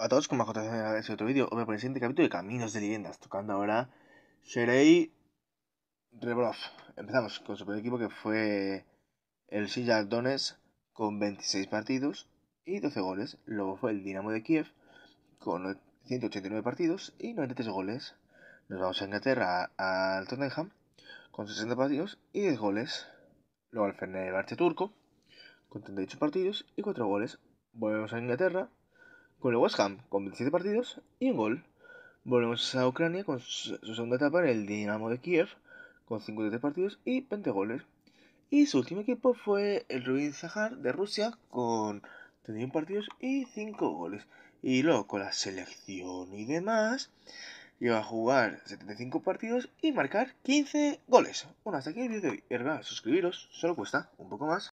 a todos con bajo en este otro vídeo, me por el siguiente capítulo de Caminos de Leyendas, tocando ahora Sherei Rebrov. Empezamos con su primer equipo que fue el Silla dones con 26 partidos y 12 goles, luego fue el Dinamo de Kiev con 189 partidos y 93 goles. Nos vamos a Inglaterra al Tottenham con 60 partidos y 10 goles. Luego al Fenerbahce turco con 38 partidos y 4 goles. Volvemos a Inglaterra con el West Ham con 27 partidos y un gol. Volvemos a Ucrania con su segunda etapa en el Dinamo de Kiev con 53 partidos y 20 goles. Y su último equipo fue el Rubin Zahar de Rusia con 31 partidos y 5 goles. Y luego con la selección y demás, iba a jugar 75 partidos y marcar 15 goles. Bueno, hasta aquí el vídeo de hoy. Y suscribiros, solo cuesta un poco más.